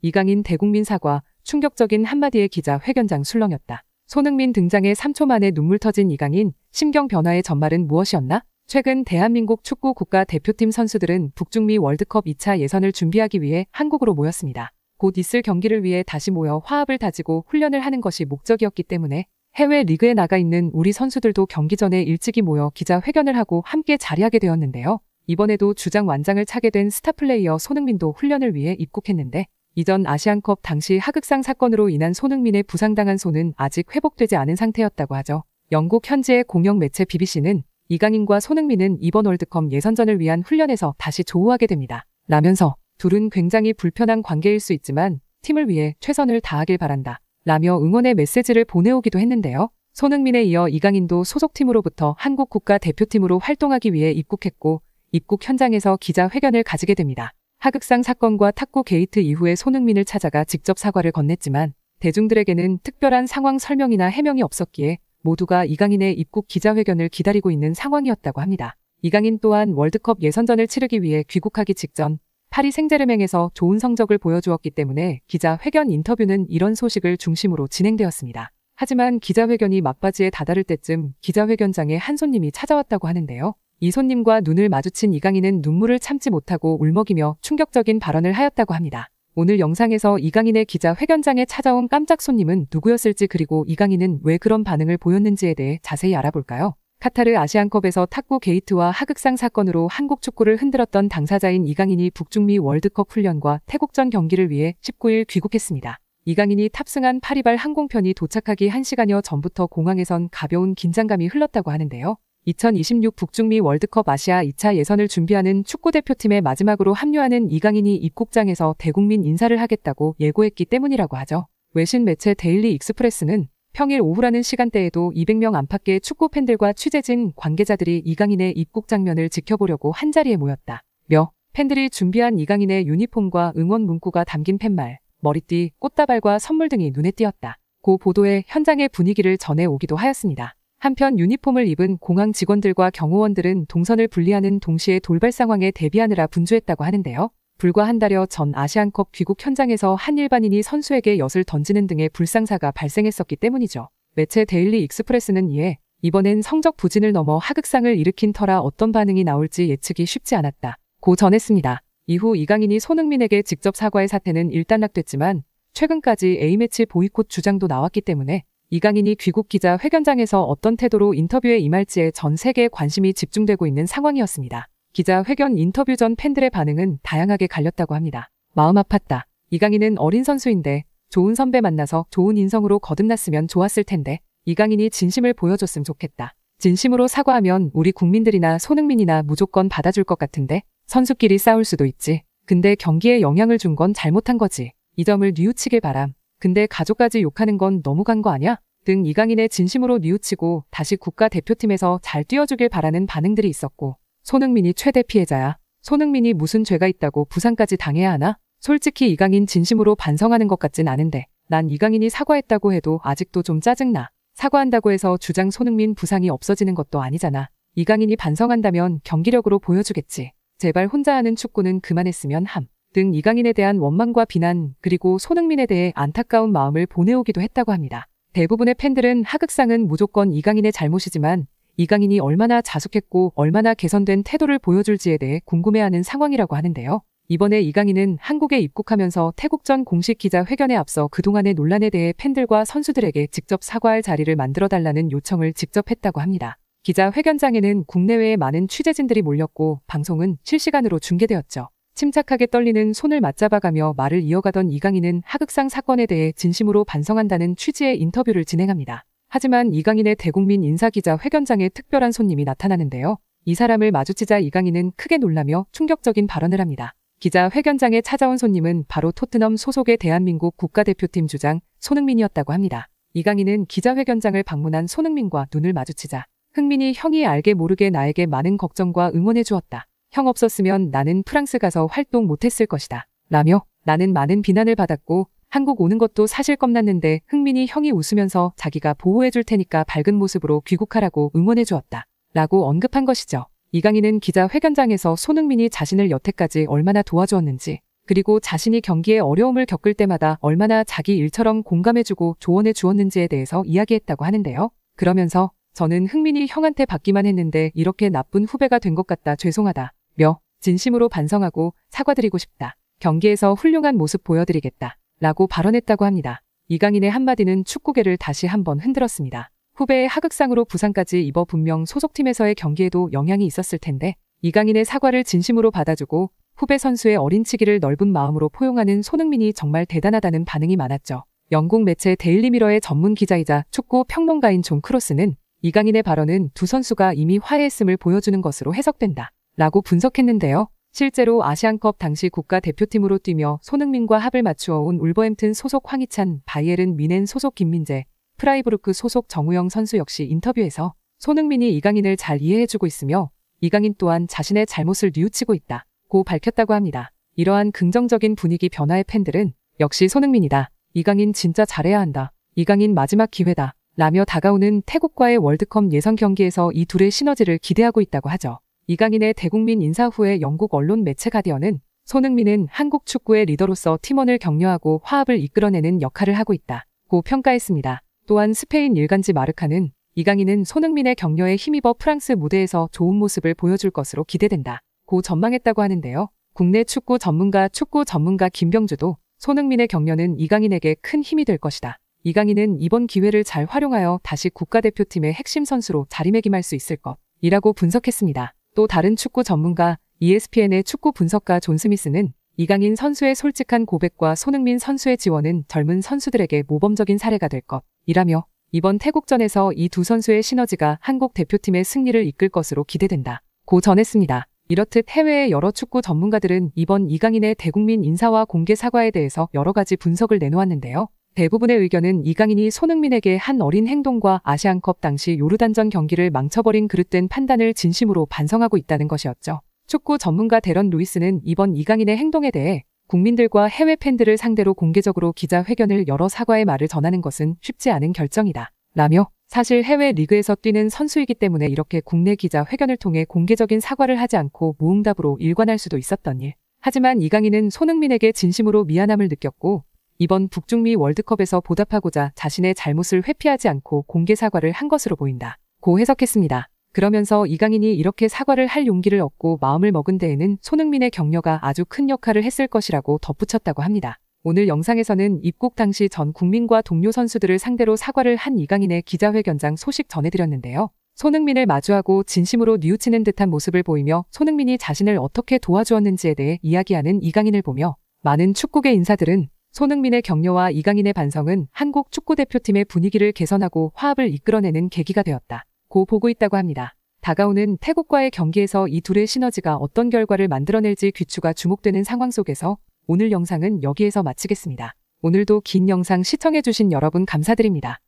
이강인 대국민 사과, 충격적인 한마디의 기자 회견장 술렁였다. 손흥민 등장에 3초 만에 눈물 터진 이강인, 심경 변화의 전말은 무엇이었나? 최근 대한민국 축구 국가대표팀 선수들은 북중미 월드컵 2차 예선을 준비하기 위해 한국으로 모였습니다. 곧 있을 경기를 위해 다시 모여 화합을 다지고 훈련을 하는 것이 목적이었기 때문에 해외 리그에 나가 있는 우리 선수들도 경기 전에 일찍이 모여 기자 회견을 하고 함께 자리하게 되었는데요. 이번에도 주장 완장을 차게 된 스타 플레이어 손흥민도 훈련을 위해 입국했는데 이전 아시안컵 당시 하극상 사건으로 인한 손흥민의 부상당한 손은 아직 회복되지 않은 상태였다고 하죠. 영국 현지의 공영 매체 BBC는 이강인과 손흥민은 이번 월드컵 예선전을 위한 훈련에서 다시 조우하게 됩니다. 라면서 둘은 굉장히 불편한 관계일 수 있지만 팀을 위해 최선을 다하길 바란다. 라며 응원의 메시지를 보내오기도 했는데요. 손흥민에 이어 이강인도 소속팀으로부터 한국 국가 대표팀으로 활동하기 위해 입국했고 입국 현장에서 기자 회견을 가지게 됩니다. 하극상 사건과 탁구 게이트 이후에 손흥민을 찾아가 직접 사과를 건넸지만 대중들에게는 특별한 상황 설명이나 해명이 없었기에 모두가 이강인의 입국 기자회견을 기다리고 있는 상황이었다고 합니다. 이강인 또한 월드컵 예선전을 치르기 위해 귀국하기 직전 파리 생제르맹에서 좋은 성적을 보여주었기 때문에 기자회견 인터뷰는 이런 소식을 중심으로 진행되었습니다. 하지만 기자회견이 막바지에 다다를 때쯤 기자회견장에 한 손님이 찾아왔다고 하는데요. 이 손님과 눈을 마주친 이강인은 눈물을 참지 못하고 울먹이며 충격적인 발언을 하였다고 합니다. 오늘 영상에서 이강인의 기자 회견장에 찾아온 깜짝 손님은 누구였을지 그리고 이강인은 왜 그런 반응을 보였는지에 대해 자세히 알아볼까요? 카타르 아시안컵에서 탁구 게이트와 하극상 사건으로 한국 축구를 흔들었던 당사자인 이강인이 북중미 월드컵 훈련과 태국전 경기를 위해 19일 귀국했습니다. 이강인이 탑승한 파리발 항공편이 도착하기 1시간여 전부터 공항에선 가벼운 긴장감이 흘렀다고 하는데요. 2026 북중미 월드컵 아시아 2차 예선을 준비하는 축구대표팀에 마지막으로 합류하는 이강인이 입국장에서 대국민 인사를 하겠다고 예고했기 때문이라고 하죠. 외신 매체 데일리 익스프레스는 평일 오후라는 시간대에도 200명 안팎의 축구 팬들과 취재진 관계자들이 이강인의 입국 장면을 지켜보려고 한자리에 모였다. 며 팬들이 준비한 이강인의 유니폼과 응원 문구가 담긴 팻말, 머리띠, 꽃다발과 선물 등이 눈에 띄었다. 고 보도에 현장의 분위기를 전해오기도 하였습니다. 한편 유니폼을 입은 공항 직원들과 경호원들은 동선을 분리하는 동시에 돌발 상황에 대비하느라 분주했다고 하는데요. 불과 한 달여 전 아시안컵 귀국 현장에서 한 일반인이 선수에게 엿을 던지는 등의 불상사가 발생했었기 때문이죠. 매체 데일리 익스프레스는 이에 이번엔 성적 부진을 넘어 하극상을 일으킨 터라 어떤 반응이 나올지 예측이 쉽지 않았다. 고 전했습니다. 이후 이강인이 손흥민에게 직접 사과의 사태는 일단락됐지만 최근까지 A매치 보이콧 주장도 나왔기 때문에 이강인이 귀국 기자 회견장에서 어떤 태도로 인터뷰에 임할지에 전세계에 관심이 집중되고 있는 상황이었습니다. 기자 회견 인터뷰 전 팬들의 반응은 다양하게 갈렸다고 합니다. 마음 아팠다. 이강인은 어린 선수인데 좋은 선배 만나서 좋은 인성으로 거듭났으면 좋았을 텐데 이강인이 진심을 보여줬으면 좋겠다. 진심으로 사과하면 우리 국민들이나 손흥민이나 무조건 받아줄 것 같은데 선수끼리 싸울 수도 있지. 근데 경기에 영향을 준 건 잘못한 거지. 이 점을 뉘우치길 바람. 근데 가족까지 욕하는 건 너무 간 거 아냐? 등 이강인의 진심으로 뉘우치고 다시 국가대표팀에서 잘 뛰어주길 바라는 반응들이 있었고 손흥민이 최대 피해자야. 손흥민이 무슨 죄가 있다고 부상까지 당해야 하나? 솔직히 이강인 진심으로 반성하는 것 같진 않은데 난 이강인이 사과했다고 해도 아직도 좀 짜증나. 사과한다고 해서 주장 손흥민 부상이 없어지는 것도 아니잖아. 이강인이 반성한다면 경기력으로 보여주겠지. 제발 혼자 하는 축구는 그만했으면 함. 등 이강인에 대한 원망과 비난 그리고 손흥민에 대해 안타까운 마음을 보내오기도 했다고 합니다. 대부분의 팬들은 하극상은 무조건 이강인의 잘못이지만 이강인이 얼마나 자숙했고 얼마나 개선된 태도를 보여줄지에 대해 궁금해하는 상황이라고 하는데요. 이번에 이강인은 한국에 입국하면서 태국전 공식 기자 회견에 앞서 그동안의 논란에 대해 팬들과 선수들에게 직접 사과할 자리를 만들어달라는 요청을 직접 했다고 합니다. 기자 회견장에는 국내외의 많은 취재진들이 몰렸고 방송은 실시간으로 중계되었죠. 침착하게 떨리는 손을 맞잡아가며 말을 이어가던 이강인은 하극상 사건에 대해 진심으로 반성한다는 취지의 인터뷰를 진행합니다. 하지만 이강인의 대국민 인사기자 회견장에 특별한 손님이 나타나는데요. 이 사람을 마주치자 이강인은 크게 놀라며 충격적인 발언을 합니다. 기자 회견장에 찾아온 손님은 바로 토트넘 소속의 대한민국 국가대표팀 주장 손흥민이었다고 합니다. 이강인은 기자회견장을 방문한 손흥민과 눈을 마주치자 흥민이 형이 알게 모르게 나에게 많은 걱정과 응원해 주었다. 형 없었으면 나는 프랑스 가서 활동 못했을 것이다. 라며 나는 많은 비난을 받았고 한국 오는 것도 사실 겁났는데 흥민이 형이 웃으면서 자기가 보호해줄 테니까 밝은 모습으로 귀국하라고 응원해 주었다. 라고 언급한 것이죠. 이강인은 기자 회견장에서 손흥민이 자신을 여태까지 얼마나 도와주었는지 그리고 자신이 경기에 어려움을 겪을 때마다 얼마나 자기 일처럼 공감해주고 조언해 주었는지에 대해서 이야기했다고 하는데요. 그러면서 저는 흥민이 형한테 받기만 했는데 이렇게 나쁜 후배가 된 것 같다 죄송하다. 며 진심으로 반성하고 사과드리고 싶다. 경기에서 훌륭한 모습 보여드리겠다. 라고 발언했다고 합니다. 이강인의 한마디는 축구계를 다시 한번 흔들었습니다. 후배의 하극상으로 부상까지 입어 분명 소속팀에서의 경기에도 영향이 있었을 텐데 이강인의 사과를 진심으로 받아주고 후배 선수의 어린치기를 넓은 마음으로 포용하는 손흥민이 정말 대단하다는 반응이 많았죠. 영국 매체 데일리미러의 전문 기자이자 축구 평론가인 존 크로스는 이강인의 발언은 두 선수가 이미 화해했음을 보여주는 것으로 해석된다. 라고 분석했는데요. 실제로 아시안컵 당시 국가대표팀으로 뛰며 손흥민과 합을 맞추어 온 울버햄튼 소속 황희찬, 바이에른 미넨 소속 김민재, 프라이브루크 소속 정우영 선수 역시 인터뷰에서 손흥민이 이강인을 잘 이해해주고 있으며 이강인 또한 자신의 잘못을 뉘우치고 있다. 고 밝혔다고 합니다. 이러한 긍정적인 분위기 변화의 팬들은 역시 손흥민이다. 이강인 진짜 잘해야 한다. 이강인 마지막 기회다. 라며 다가오는 태국과의 월드컵 예선 경기에서 이 둘의 시너지를 기대하고 있다고 하죠. 이강인의 대국민 인사 후에 영국 언론 매체 가디언은 손흥민은 한국 축구의 리더로서 팀원을 격려하고 화합을 이끌어내는 역할을 하고 있다. 고 평가했습니다. 또한 스페인 일간지 마르카는 이강인은 손흥민의 격려에 힘입어 프랑스 무대에서 좋은 모습을 보여줄 것으로 기대된다. 고 전망했다고 하는데요. 국내 축구 전문가 축구 전문가 김병주도 손흥민의 격려는 이강인에게 큰 힘이 될 것이다. 이강인은 이번 기회를 잘 활용하여 다시 국가대표팀의 핵심 선수로 자리매김할 수 있을 것 이라고 분석했습니다. 또 다른 축구 전문가 ESPN의 축구 분석가 존 스미스는 이강인 선수의 솔직한 고백과 손흥민 선수의 지원은 젊은 선수들에게 모범적인 사례가 될 것이라며 이번 태국전에서 이 두 선수의 시너지가 한국 대표팀의 승리를 이끌 것으로 기대된다. 고 전했습니다. 이렇듯 해외의 여러 축구 전문가들은 이번 이강인의 대국민 인사와 공개 사과에 대해서 여러 가지 분석을 내놓았는데요. 대부분의 의견은 이강인이 손흥민에게 한 어린 행동과 아시안컵 당시 요르단전 경기를 망쳐버린 그릇된 판단을 진심으로 반성하고 있다는 것이었죠. 축구 전문가 대런 루이스는 이번 이강인의 행동에 대해 국민들과 해외 팬들을 상대로 공개적으로 기자회견을 열어 사과의 말을 전하는 것은 쉽지 않은 결정이다. 라며 사실 해외 리그에서 뛰는 선수이기 때문에 이렇게 국내 기자회견을 통해 공개적인 사과를 하지 않고 무응답으로 일관할 수도 있었던 일. 하지만 이강인은 손흥민에게 진심으로 미안함을 느꼈고 이번 북중미 월드컵에서 보답하고자 자신의 잘못을 회피하지 않고 공개 사과를 한 것으로 보인다. 고 해석했습니다. 그러면서 이강인이 이렇게 사과를 할 용기를 얻고 마음을 먹은 데에는 손흥민의 격려가 아주 큰 역할을 했을 것이라고 덧붙였다고 합니다. 오늘 영상에서는 입국 당시 전 국민과 동료 선수들을 상대로 사과를 한 이강인의 기자회견장 소식 전해드렸는데요. 손흥민을 마주하고 진심으로 뉘우치는 듯한 모습을 보이며 손흥민이 자신을 어떻게 도와주었는지에 대해 이야기하는 이강인을 보며 많은 축구계 인사들은 손흥민의 격려와 이강인의 반성은 한국 축구대표팀의 분위기를 개선하고 화합을 이끌어내는 계기가 되었다. 고 보고 있다고 합니다. 다가오는 태국과의 경기에서 이 둘의 시너지가 어떤 결과를 만들어낼지 귀추가 주목되는 상황 속에서 오늘 영상은 여기에서 마치겠습니다. 오늘도 긴 영상 시청해주신 여러분 감사드립니다.